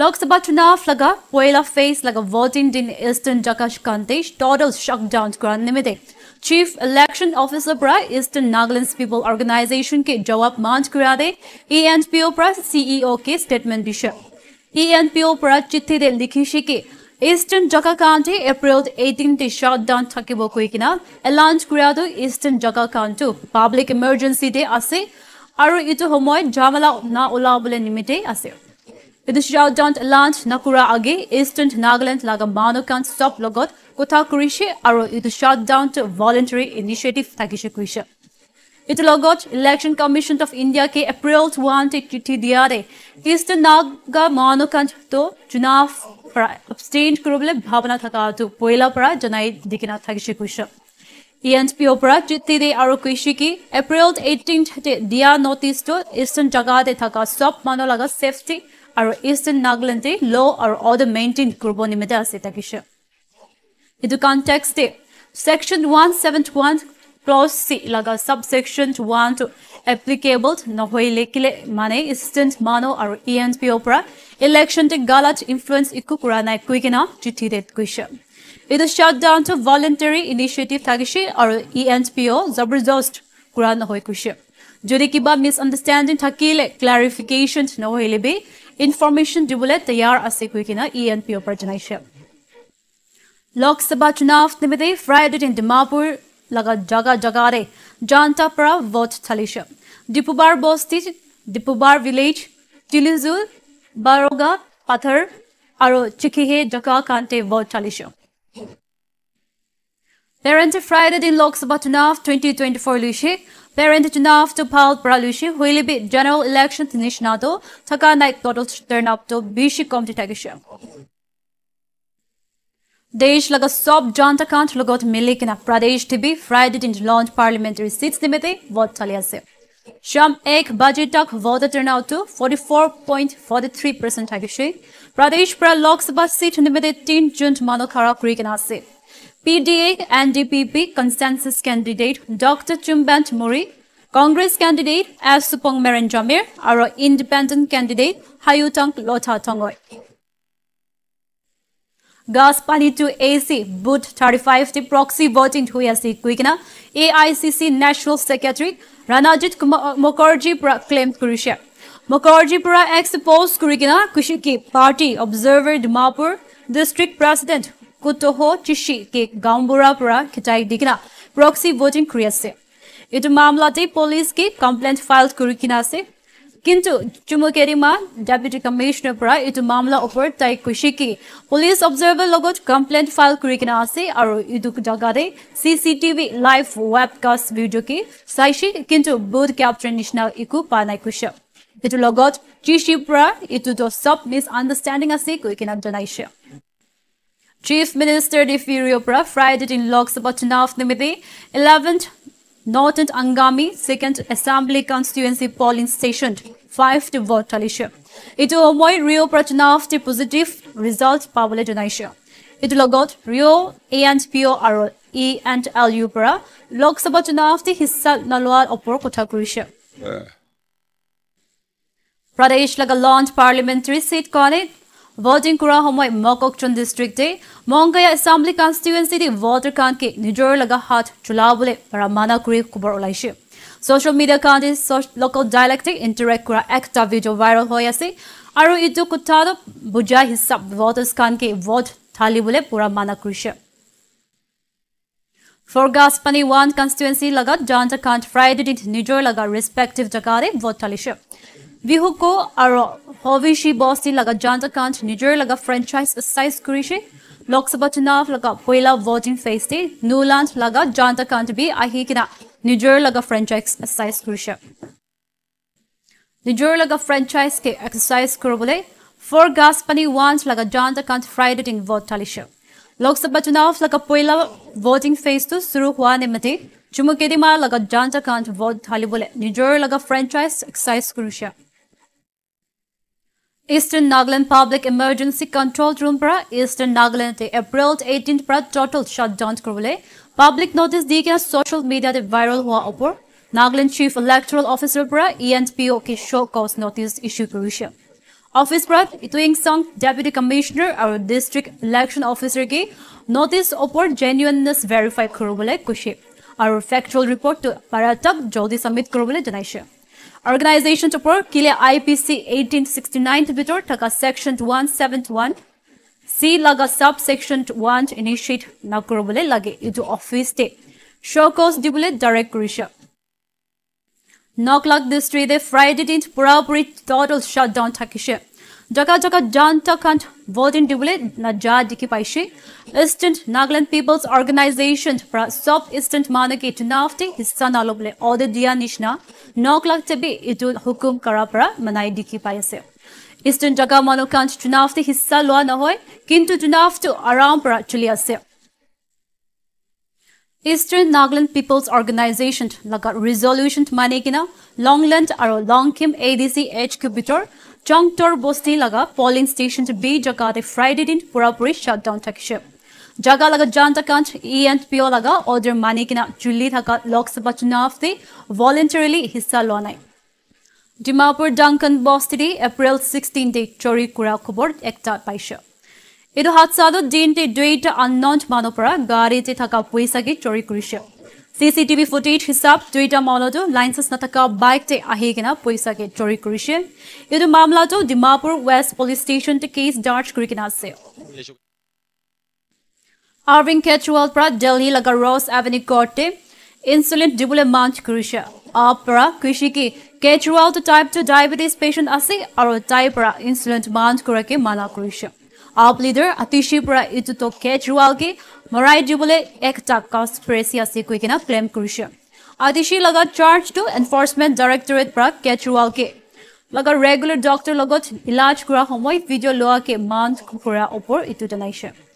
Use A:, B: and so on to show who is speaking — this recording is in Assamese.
A: लोकसभा चुनाव लगा कोयला फेस लगा वोटिंग दिन ईस्टर्न जकाश कांते टोटल शक डाउन ग्रांड निमिते चीफ इलेक्शन ऑफिसर पर ईस्टर्न नागलैंड पीपल ऑर्गेनाइजेशन के जवाब मांच करा दे ईएनपीओ पर सीईओ के स्टेटमेंट भी शक ईएनपीओ पर चिट्ठी दे लिखी शे के ईस्टर्न जका कांटे अप्रैल 18 ते शट डाउन थके बो कोई किना अलाउंस करा दो ईस्टर्न जका कांटो पब्लिक इमरजेंसी दे असे आरो इतु होमय जामला ना उलाबले निमिते असे Pidish Jaudant Alant Nakura Age, Eastern Nagaland Lagamanukan Stop Logot, Kota Kurishi, Aro Idish Jaudant Voluntary Initiative Takisha Kurisha. It logot Election Commission of India K April 1 Titi Diare, Eastern Nagamanukan To, Junaf Pra, Abstained Kurubli, Babana Takatu, Puela Pra, Janai Dikina Takisha Kurisha. ENP Opera, Jiti de Arukishiki, April 18th, Dia Notice to Eastern Jagade Taka, Stop Manolaga Safety, আৰু ইষ্টাৰ্ণ নাগালেণ্ডে ল আৰু অৰ্ডাৰ মেইনটেইন কৰিব নিমিত্তে আছে থাকিছে এইটো কনটেক্সটে section one seventy one clause C লগা চাব ছেকশ্যন ওৱানটো এপ্লিকেবল নহৈ লেকিলে মানে ইষ্টেণ্ট মানো আৰু ই এন পিঅ'ৰ পৰা ইলেকশ্যনটে গালাত ইনফ্লুৱেঞ্চ একো কৰা নাই কৈ কিনা চিঠি ৰেট কৈছে এইটো শ্বাটডাউনটো ভলেণ্টেৰী ইনিচিয়েটিভ থাকিছে আৰু ই এন পিঅ' জবৰদস্ত কৰা নহয় কৈছে যদি কিবা মিছআণ্ডাৰষ্টেণ্ডিং থাকিলে ক্লাৰিফিকেশ্যন নহ'লে বি ইনফৰমেশ্যন দিবলৈ তৈয়াৰ আছে কৈ কিনে ই এন পিঅ' পৰা জনাইছে লোক সভা চুনাৱ নিমিত্তে ফ্ৰাইডে ডিমাপুৰ লগা জগা জগাৰে জনতাৰ পৰা ভোট চালিছে ডিপুবাৰ বস্তিত ডিপুবাৰ ভিলেজ তিলিজু বাৰগা পাথৰ আৰু চিকিহে জগা কান্তে ভোট চালিছে পেৰেণ্টে ফ্ৰাইডে দিন লোকসভা চুনাৱ টুৱেণ্টি টুৱেণ্টি ফ'ৰ লৈছে Parent enough to Paul Pralushi, who will be general election to Nishnado, Taka Night Total turn up to Bishi Comte Tagisham. Deish Laga Sob Janta Kant Logot Milik in a Pradesh TV, Friday in launch parliamentary seats Timothy, Vot Taliase. Sham Ek Budget Talk Vota turnout to 44.43% Tagishi. Pradesh Pra Lok Sabha seat Timothy, Tin Junt Manokara Creek in Asi. PDA and DPP consensus candidate Dr. Chumbant Mori, Congress candidate Supong Meren Jamir, our independent candidate Hayutang Lota Tongoy. Pali to AC Boot 35 the proxy voting to AC क्विकना AICC National Secretary Ranajit Mukherjee proclaimed Kurisha. Mukherjee pura exposed Kurigina Kushiki Party Observer Dimapur District President কুটহ চিচি কে গাঁওবুঢ়াৰ পৰা খিতাই দি কিনা প্ৰক্সি ভোটিং কৰি আছে এইটো মামলাতে পুলিচ কে কমপ্লেইন ফাইল কৰি কিনা আছে কিন্তু চুমুকেৰিমা ডেপুটি কমিশ্যনৰ পৰা এইটো মামলাৰ ওপৰত তাই কৈছে কি পুলিচ অবজাৰ্ভাৰ লগত কমপ্লেইন ফাইল কৰি কিনা আছে আৰু এইটো জেগাতে C C TV live webcast video' কি চাইছে কিন্তু বুট কেপ্টাৰ নিচিনা একো পোৱা নাই কৈছে এইটোৰ লগত চি পৰা এইটোতো কিনা জনাইছে Chief Minister Defirio Pra Friday in Lok Sabha Chunav Nimiti, 11th Northern Angami, 2nd Assembly Constituency Polling Station, five to vote Talisha. It will avoid Rio Pra Chunav the positive result Pavale Janaisha. It will got Rio and PORO E and LU Lok Sabha Chunav the Hissa Nalwar Opor Kotakurisha. Pradesh Laga Launch Parliamentary Seat Connect. Voting কৰাৰ সময় মকচন ডিষ্ট্ৰিক্টে মংগায়া এছাম্বলি কনষ্টিটুৱেঞ্চিটি ভোটাৰ কাণকে নিজৰ লগা হাত চলাবলৈ মানা কৰি খবৰ ওলাইছে ছ'চিয়েল মিডিয়া কাণ্টি লোকেল ডাইলেক্টে ইণ্টাৰেক্ট কৰা এটা ভিডিঅ' ভাইৰেল হৈ আছে আৰু এইটো কথাত বুজাই হিচাপ ভোটাৰ্ছ কাণকে ভোট ঠালিবলৈ পূৰা মানা কৰিছে ফৰগাছ পানী ওৱান কনষ্টিটুৱেঞ্চিৰ লগত জয়ন্ত কাণ্ট ফ্ৰাইডে দিন নিজৰ লগা ৰেচপেক্টিভ জেগাৰে ভোট ঠালিছে বিহুকো আৰু ꯍꯣꯕꯤꯁꯤ ꯕꯣꯁꯤ लगा जांच कांच निजर लगा फ्रेंचाइज साइज करी कुरिशे लोकसभा चुनाव लगा पहला वोटिंग फेस थे न्यूलैंड लगा जांच कांच भी आही किना निजर लगा फ्रेंचाइज साइज करी कुरिशे निजर लगा फ्रेंचाइज के एक्सरसाइज करो बोले फोर गैस पनी वांस लगा जांच कांच फ्राइडे दिन वोट थालिशे लोकसभा चुनाव लगा पहला वोटिंग फेस तो शुरू हुआ ने मते मार लगा जांच कांच वोट थाली बोले निजर लगा फ्रेंचाइज एक्सरसाइज कुरिशे Eastern Nagaland Public Emergency Control Room para Eastern Nagaland te April 18 para total shutdown kurule public notice di kya social media te viral hua upor Nagaland Chief Electoral Officer para ENPO ke show cause notice issue kurusha office para ituing song Deputy Commissioner aur District Election Officer ke notice upor genuineness verify kurule kushi aur factual report to para tak jodi submit kurule janaisha অৰ্গেনাইজেশ্যনটো পৰ কিলে I P C eighteen sixty nine ভিতৰত থকা section one seven one C লগা চাব চেকশ্যন ওৱান ইনিচিয়েট নকৰিবলৈ লাগে এইটো অফিচতে শ্ব' কজ দিবলৈ ডাইৰেক্ট কৰিছে নকলাক ডিষ্ট্ৰিক্টে ফ্ৰাইডে দিন পূৰাপুৰি টটেল শ্বাট জগা জগা জন্ত কণ্ঠ ভোটিং দিবলৈ নাযা দেখি পাইছে ইষ্টেণ্ট নাগালেণ্ড পিপলছ অৰ্গেনাইজেশ্যনৰ পৰা চব ইষ্টেণ্ট মানুহে চুনাৱতে হিচা নল'বলৈ অৰ্ডে দিয়া নিচিনা নক লাখ চেবি এইটো হুকুম কৰাৰ পৰা মানাই দেখি পাই আছে ইষ্টেণ্ট জগা মানুহকাণ্ঠ চুনাৱতে হিচা লোৱা নহয় কিন্তু চুনাৱটো আৰাম পৰা চলি আছে ইষ্টাৰ্ণ নাগালেণ্ড পিপলছ অৰ্গেনাইজেশ্যন লগা ৰিজলিউশ্যন মানে কিনা লংলেণ্ড আৰু Longkhim A D C H Q জংটৰ বস্তি লগা পলিং ষ্টেচন বি জগাতে ফ্ৰাইডে দিন পূৰা পূৰি শ্বাটডাউন থাকিছে জগা লগা জান্তকান ই এন পিঅ' লগা অৰ্ডাৰ মানি কিনা চুলি থকা লোকসভা চুনাৱতে ভলেণ্টাৰিলি হিচা লোৱা নাই ডিমাপুৰ ডাংকন বস্তিৰে এপ্ৰিল ছিক্সটিন ডে চৰি কুৰা খবৰ একটা পাইছে এইটো হাদচাটোত দিনটি দুইটা আন্নন্ত মানুহৰ পৰা গাড়ীতে থকা পইচাকে চৰি কৰিছে চি চি টিভি ফুটেজ হিচাপ দুইটা মামলাতো লাইচেন্স নথকা বাইকতে আহি কিনে পইচাকে চৰি কৰিছে এইটো মামলাটো ডিমাপুৰ ৱেষ্ট পুলিচ ষ্টেচনতে কেছ দাৰ্জ কৰি কিনে আছে আৰবিন কেচৱালৰ পৰা দিল্লী লগা ৰছ এভেনিউ কৰ্টে ইনচুলিন দিবলৈ মাঞ্চ কৰিছে আৰু পৰা কৈছে কি কেচৱালটো টাইপ টু ডায়েবেটিছ পেচেণ্ট আছে আৰু তাইৰ পৰা ইনচুলিন মাঞ্চ কৰাকৈ মানা কৰিছে আপ লিডাৰ আতিশীৰ পৰা ইটোটো কেট ৰোৱালকে মৰাই দিবলৈ একটা কনস্পিৰেচি আছে কৈ কিনে ক্লেইম কৰিছে আতিশীৰ লগত চাৰ্জটো এনফৰ্চমেণ্ট ডাইৰেক্টৰেট পৰা কেট ৰোৱালকে লগত ৰেগুলাৰ ডক্টৰৰ লগত ইলাজ কৰা সময় ভিডিঅ' লোৱাকে মান কৰাৰ ওপৰত ইটো জনাইছে